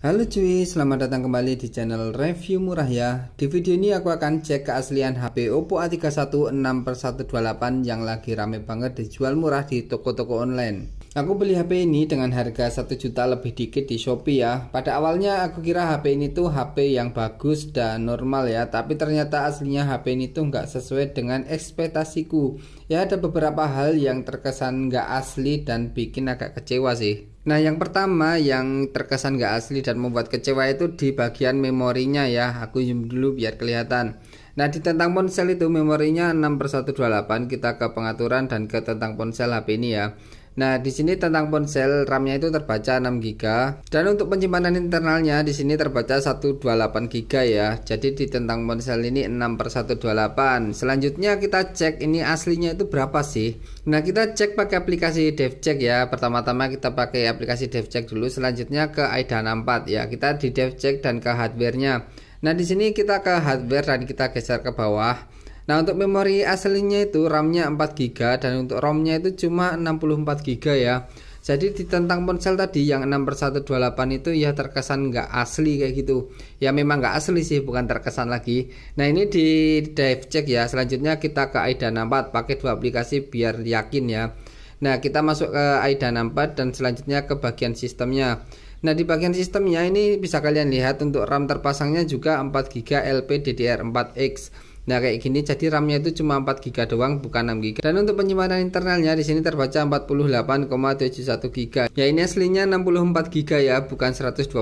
Halo cuy, selamat datang kembali di channel review murah ya Di video ini aku akan cek keaslian HP Oppo A31 128 yang lagi rame banget dijual murah di toko-toko online Aku beli HP ini dengan harga 1 juta lebih dikit di Shopee ya. Pada awalnya aku kira HP ini tuh HP yang bagus dan normal ya, tapi ternyata aslinya HP ini tuh nggak sesuai dengan ekspektasiku. Ya ada beberapa hal yang terkesan nggak asli dan bikin agak kecewa sih. Nah yang pertama yang terkesan nggak asli dan membuat kecewa itu di bagian memorinya ya. Aku zoom dulu biar kelihatan. Nah di tentang ponsel itu memorinya 6 per 128 kita ke pengaturan dan ke tentang ponsel HP ini ya Nah, di sini tentang ponsel RAM-nya itu terbaca 6 GB dan untuk penyimpanan internalnya di sini terbaca 128 GB ya. Jadi di tentang ponsel ini 6/128. Selanjutnya kita cek ini aslinya itu berapa sih. Nah, kita cek pakai aplikasi DevCheck ya. Pertama-tama kita pakai aplikasi DevCheck dulu, selanjutnya ke IDANA 4 ya. Kita di DevCheck dan ke hardware-nya. Nah, di sini kita ke hardware dan kita geser ke bawah. Nah untuk memori aslinya itu RAM-nya 4GB dan untuk ROM-nya itu cuma 64GB ya. Jadi di tentang ponsel tadi yang 6/128 itu ya terkesan nggak asli kayak gitu. Ya memang nggak asli sih, bukan terkesan lagi. Nah ini di dive check ya. Selanjutnya kita ke AIDA 64 pakai dua aplikasi biar yakin ya. Nah kita masuk ke AIDA 64 dan selanjutnya ke bagian sistemnya. Nah di bagian sistemnya ini bisa kalian lihat untuk RAM terpasangnya juga 4GB LPDDR4X. Nah kayak gini jadi RAM-nya itu cuma 4 GB doang bukan 6 GB. Dan untuk penyimpanan internalnya di sini terbaca 48,71 GB. Ya ini aslinya 64 GB ya bukan 128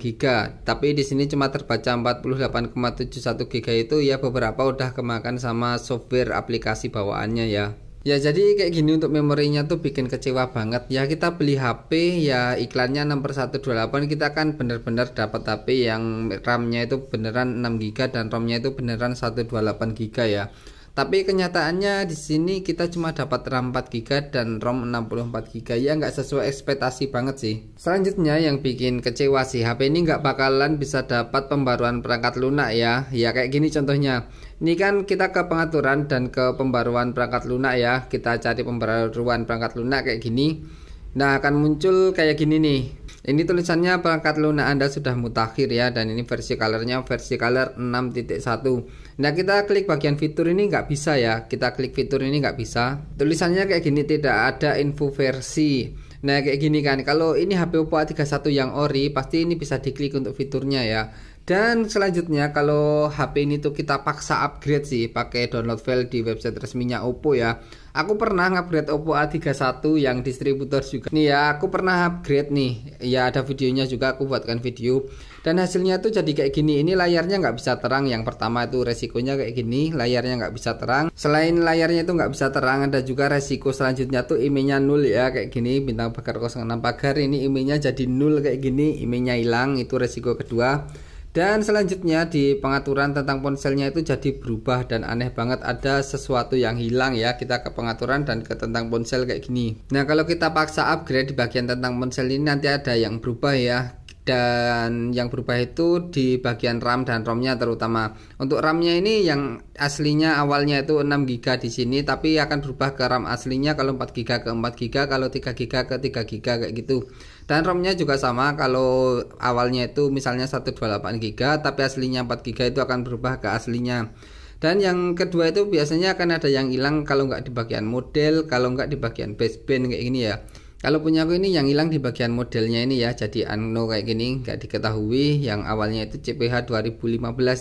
GB. Tapi di sini cuma terbaca 48,71 GB itu ya beberapa udah kemakan sama software aplikasi bawaannya ya. Ya jadi kayak gini untuk memorinya tuh bikin kecewa banget ya kita beli HP ya iklannya 6 per 128 kita kan bener-bener dapat HP yang RAM-nya itu beneran 6GB dan ROM-nya itu beneran 128GB ya tapi kenyataannya di sini kita cuma dapat RAM 4GB dan ROM 64GB ya nggak sesuai ekspektasi banget sih selanjutnya yang bikin kecewa sih HP ini nggak bakalan bisa dapat pembaruan perangkat lunak ya ya kayak gini contohnya ini kan kita ke pengaturan dan ke pembaruan perangkat lunak ya kita cari pembaruan perangkat lunak kayak gini nah akan muncul kayak gini nih ini tulisannya perangkat lunak Anda sudah mutakhir ya dan ini versi colornya versi color 6.1. Nah kita klik bagian fitur ini nggak bisa ya. Kita klik fitur ini nggak bisa. Tulisannya kayak gini tidak ada info versi. Nah kayak gini kan. Kalau ini HP Oppo A31 yang ori pasti ini bisa diklik untuk fiturnya ya. Dan selanjutnya kalau HP ini tuh kita paksa upgrade sih pakai download file di website resminya Oppo ya. Aku pernah upgrade Oppo A31 yang distributor juga. Nih ya, aku pernah upgrade nih. Ya ada videonya juga aku buatkan video. Dan hasilnya tuh jadi kayak gini. Ini layarnya nggak bisa terang. Yang pertama itu resikonya kayak gini. Layarnya nggak bisa terang. Selain layarnya itu nggak bisa terang, ada juga resiko selanjutnya tuh IMEI-nya nol ya kayak gini. Bintang pagar 06 pagar ini IMEI-nya jadi nol kayak gini. IMEI-nya hilang itu resiko kedua. Dan selanjutnya di pengaturan tentang ponselnya itu jadi berubah dan aneh banget ada sesuatu yang hilang ya kita ke pengaturan dan ke tentang ponsel kayak gini. Nah kalau kita paksa upgrade di bagian tentang ponsel ini nanti ada yang berubah ya dan yang berubah itu di bagian RAM dan ROM-nya terutama. Untuk RAM-nya ini yang aslinya awalnya itu 6 GB di sini tapi akan berubah ke RAM aslinya kalau 4 GB ke 4 GB, kalau 3 GB ke 3 GB kayak gitu. Dan ROM-nya juga sama kalau awalnya itu misalnya 128 GB tapi aslinya 4 GB itu akan berubah ke aslinya. Dan yang kedua itu biasanya akan ada yang hilang kalau nggak di bagian model, kalau nggak di bagian baseband kayak gini ya. Kalau punya aku ini yang hilang di bagian modelnya ini ya, jadi unknown kayak gini, nggak diketahui. Yang awalnya itu CPH 2015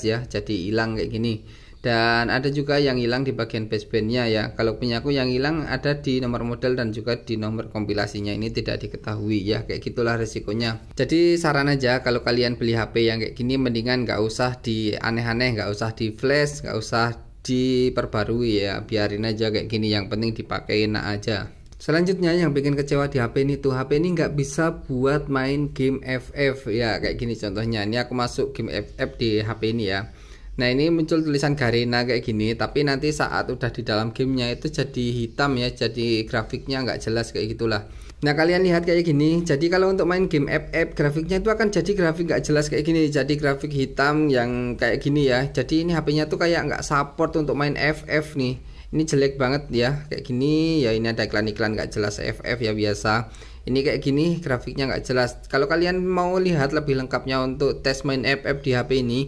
ya, jadi hilang kayak gini dan ada juga yang hilang di bagian basebandnya ya kalau punya aku yang hilang ada di nomor model dan juga di nomor kompilasinya ini tidak diketahui ya kayak gitulah resikonya jadi saran aja kalau kalian beli HP yang kayak gini mendingan nggak usah di aneh-aneh nggak usah di flash nggak usah diperbarui ya biarin aja kayak gini yang penting dipakai enak aja Selanjutnya yang bikin kecewa di HP ini tuh HP ini nggak bisa buat main game FF ya kayak gini contohnya ini aku masuk game FF di HP ini ya Nah ini muncul tulisan Garena kayak gini, tapi nanti saat udah di dalam gamenya itu jadi hitam ya, jadi grafiknya nggak jelas kayak gitulah. Nah kalian lihat kayak gini, jadi kalau untuk main game app-app grafiknya itu akan jadi grafik nggak jelas kayak gini, jadi grafik hitam yang kayak gini ya. Jadi ini HP-nya tuh kayak nggak support untuk main FF nih. Ini jelek banget ya, kayak gini ya ini ada iklan-iklan nggak jelas FF ya biasa. Ini kayak gini grafiknya nggak jelas. Kalau kalian mau lihat lebih lengkapnya untuk tes main FF di HP ini,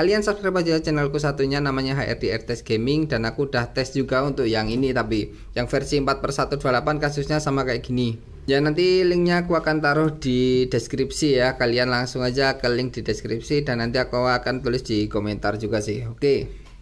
Kalian subscribe aja channelku satunya namanya HRD Test Gaming dan aku udah tes juga untuk yang ini tapi yang versi 4/128 kasusnya sama kayak gini. Ya nanti linknya aku akan taruh di deskripsi ya. Kalian langsung aja ke link di deskripsi dan nanti aku akan tulis di komentar juga sih. Oke. Okay.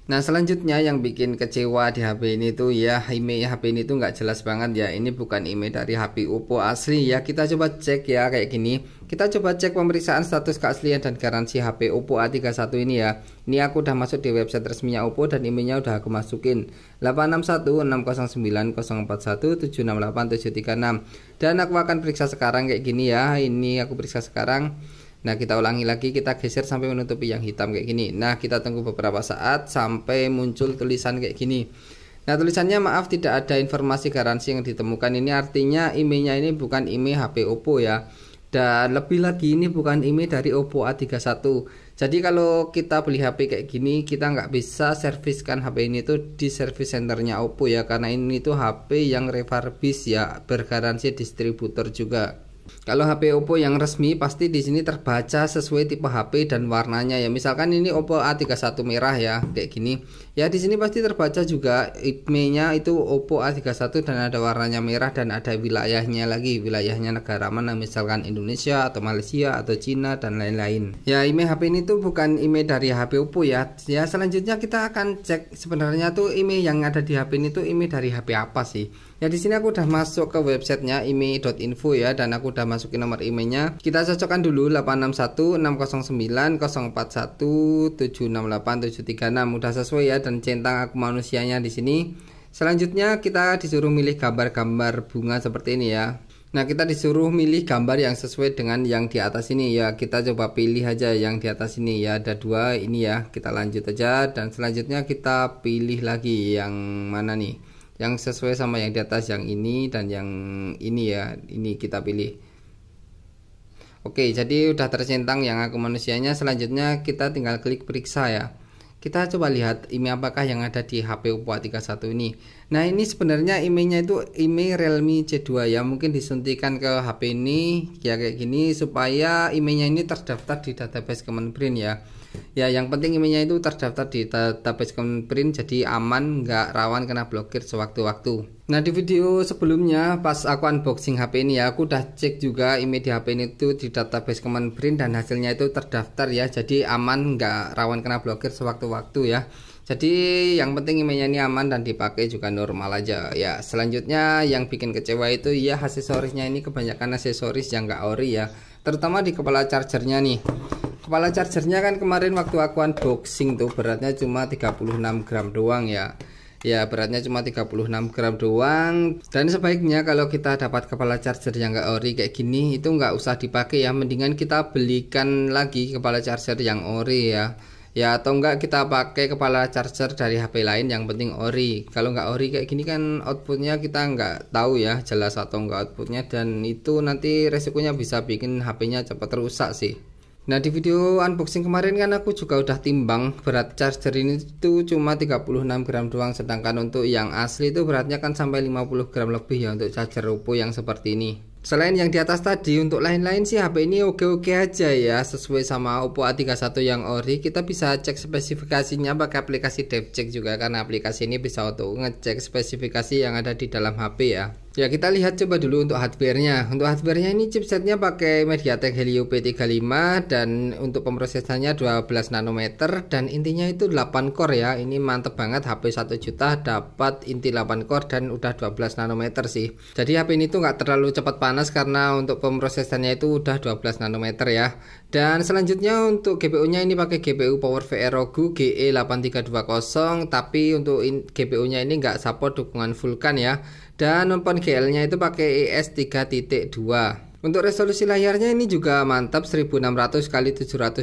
Nah selanjutnya yang bikin kecewa di HP ini tuh ya IMEI ya, HP ini tuh nggak jelas banget ya ini bukan IMEI dari HP Oppo asli ya kita coba cek ya kayak gini kita coba cek pemeriksaan status keaslian dan garansi HP Oppo A31 ini ya ini aku udah masuk di website resminya Oppo dan IMEI nya udah aku masukin 861609041768736 dan aku akan periksa sekarang kayak gini ya ini aku periksa sekarang Nah, kita ulangi lagi, kita geser sampai menutupi yang hitam kayak gini. Nah, kita tunggu beberapa saat sampai muncul tulisan kayak gini. Nah, tulisannya maaf tidak ada informasi garansi yang ditemukan. Ini artinya IMEI-nya ini bukan IMEI HP Oppo ya. Dan lebih lagi ini bukan IMEI dari Oppo A31. Jadi kalau kita beli HP kayak gini, kita nggak bisa serviskan HP ini tuh di service centernya Oppo ya, karena ini tuh HP yang refurbish ya, bergaransi distributor juga. Kalau HP Oppo yang resmi pasti di sini terbaca sesuai tipe HP dan warnanya ya. Misalkan ini Oppo A31 merah ya, kayak gini. Ya, di sini pasti terbaca juga IPME-nya itu Oppo A31 dan ada warnanya merah dan ada wilayahnya lagi, wilayahnya negara mana misalkan Indonesia atau Malaysia atau Cina dan lain-lain. Ya, IMEI e HP ini tuh bukan IMEI e dari HP Oppo ya. Ya, selanjutnya kita akan cek sebenarnya tuh IMEI e yang ada di HP ini tuh IMEI dari HP apa sih? Ya di sini aku udah masuk ke websitenya IMEI.info ya dan aku udah masukin nomor IMEI-nya. Kita cocokkan dulu 861 609 041 768 udah sesuai ya dan centang aku manusianya di sini. Selanjutnya kita disuruh milih gambar-gambar bunga seperti ini ya. Nah kita disuruh milih gambar yang sesuai dengan yang di atas ini ya Kita coba pilih aja yang di atas ini ya Ada dua ini ya Kita lanjut aja Dan selanjutnya kita pilih lagi yang mana nih Yang sesuai sama yang di atas yang ini dan yang ini ya Ini kita pilih Oke jadi udah tercentang yang aku manusianya Selanjutnya kita tinggal klik periksa ya kita coba lihat ini apakah yang ada di HP Oppo A31 ini. Nah ini sebenarnya IMEI-nya itu IMEI e Realme C2 ya mungkin disuntikan ke HP ini ya kayak gini supaya IMEI-nya ini terdaftar di database Kemenprint ya. Ya yang penting IMEI-nya itu terdaftar di database Kemenprint jadi aman nggak rawan kena blokir sewaktu-waktu. Nah di video sebelumnya pas aku unboxing HP ini ya aku udah cek juga IMEI e di HP ini itu di database Kemenprint dan hasilnya itu terdaftar ya jadi aman nggak rawan kena blokir sewaktu-waktu ya. Jadi yang penting emailnya ini aman dan dipakai juga normal aja ya. Selanjutnya yang bikin kecewa itu ya aksesorisnya ini kebanyakan aksesoris yang enggak ori ya. Terutama di kepala chargernya nih. Kepala chargernya kan kemarin waktu aku unboxing tuh beratnya cuma 36 gram doang ya. Ya beratnya cuma 36 gram doang Dan sebaiknya kalau kita dapat kepala charger yang gak ori kayak gini Itu nggak usah dipakai ya Mendingan kita belikan lagi kepala charger yang ori ya ya atau enggak kita pakai kepala charger dari HP lain yang penting ori kalau enggak ori kayak gini kan outputnya kita enggak tahu ya jelas atau enggak outputnya dan itu nanti resikonya bisa bikin HP-nya cepat rusak sih Nah di video unboxing kemarin kan aku juga udah timbang berat charger ini itu cuma 36 gram doang sedangkan untuk yang asli itu beratnya kan sampai 50 gram lebih ya untuk charger Oppo yang seperti ini Selain yang di atas tadi, untuk lain-lain sih HP ini oke-oke aja ya. Sesuai sama Oppo A31 yang ori, kita bisa cek spesifikasinya pakai aplikasi DevCheck juga karena aplikasi ini bisa untuk ngecek spesifikasi yang ada di dalam HP ya. Ya kita lihat coba dulu untuk hardware-nya. Untuk hardware-nya ini chipsetnya pakai MediaTek Helio P35 dan untuk pemrosesannya 12 nanometer dan intinya itu 8 core ya. Ini mantep banget HP 1 juta dapat inti 8 core dan udah 12 nanometer sih. Jadi HP ini tuh nggak terlalu cepat panas karena untuk pemrosesannya itu udah 12 nanometer ya. Dan selanjutnya untuk GPU-nya ini pakai GPU Power VR Rogu GE8320 tapi untuk GPU-nya ini nggak support dukungan Vulkan ya. Dan nomor GL-nya itu pakai ES3.2. Untuk resolusi layarnya ini juga mantap 1600 x 720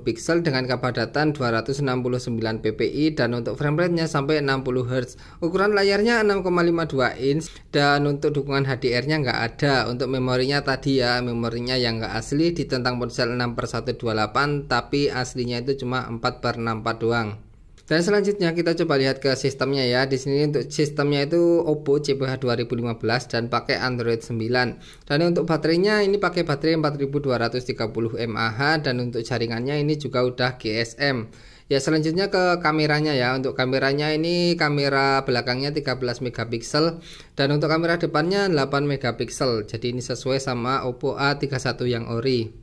pixel dengan kepadatan 269 ppi dan untuk frame rate-nya sampai 60 Hz. Ukuran layarnya 6,52 inch dan untuk dukungan HDR-nya nggak ada. Untuk memorinya tadi ya, memorinya yang nggak asli ditentang ponsel 6 per 128 tapi aslinya itu cuma 4 per 64 doang. Dan selanjutnya kita coba lihat ke sistemnya ya. Di sini untuk sistemnya itu Oppo CPH 2015 dan pakai Android 9. Dan untuk baterainya ini pakai baterai 4230 mAh dan untuk jaringannya ini juga udah GSM. Ya selanjutnya ke kameranya ya. Untuk kameranya ini kamera belakangnya 13 megapiksel dan untuk kamera depannya 8 megapiksel. Jadi ini sesuai sama Oppo A31 yang ori.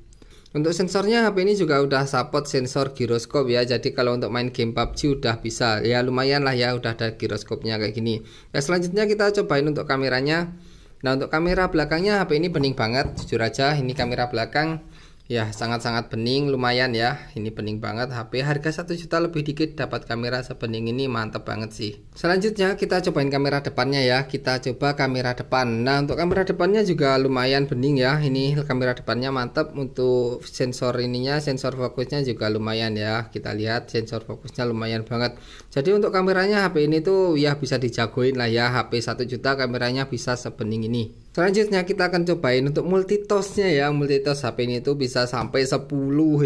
Untuk sensornya HP ini juga udah support sensor giroskop ya. Jadi kalau untuk main game PUBG udah bisa. Ya lumayan lah ya udah ada giroskopnya kayak gini. Ya selanjutnya kita cobain untuk kameranya. Nah untuk kamera belakangnya HP ini bening banget jujur aja ini kamera belakang Ya, sangat-sangat bening, lumayan ya. Ini bening banget. HP harga 1 juta lebih dikit dapat kamera sebening ini mantap banget sih. Selanjutnya kita cobain kamera depannya ya. Kita coba kamera depan. Nah, untuk kamera depannya juga lumayan bening ya. Ini kamera depannya mantap untuk sensor ininya, sensor fokusnya juga lumayan ya. Kita lihat sensor fokusnya lumayan banget. Jadi untuk kameranya HP ini tuh ya bisa dijagoin lah ya. HP 1 juta kameranya bisa sebening ini. Selanjutnya kita akan cobain untuk multitosnya ya Multitos HP ini itu bisa sampai 10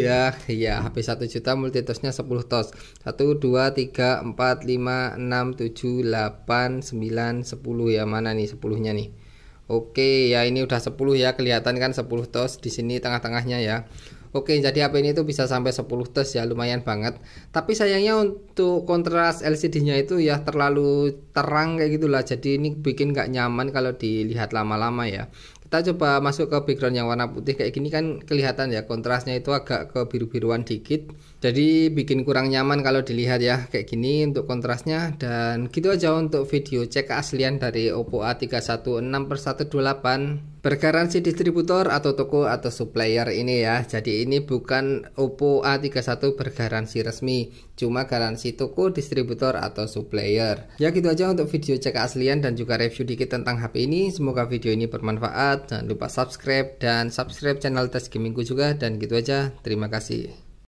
ya Ya HP 1 juta multitosnya 10 tos 1, 2, 3, 4, 5, 6, 7, 8, 9, 10 ya Mana nih 10 nya nih Oke ya ini udah 10 ya Kelihatan kan 10 tos di sini tengah-tengahnya ya Oke, jadi HP ini itu bisa sampai 10 tes ya, lumayan banget. Tapi sayangnya untuk kontras LCD-nya itu ya terlalu terang kayak gitulah. Jadi ini bikin nggak nyaman kalau dilihat lama-lama ya kita coba masuk ke background yang warna putih kayak gini kan kelihatan ya kontrasnya itu agak ke biru-biruan dikit jadi bikin kurang nyaman kalau dilihat ya kayak gini untuk kontrasnya dan gitu aja untuk video cek keaslian dari Oppo A316 per 128 bergaransi distributor atau toko atau supplier ini ya jadi ini bukan Oppo A31 bergaransi resmi cuma garansi toko, distributor atau supplier ya gitu aja untuk video cek keaslian dan juga review dikit tentang HP ini semoga video ini bermanfaat jangan lupa subscribe dan subscribe channel Tes Gamingku juga dan gitu aja terima kasih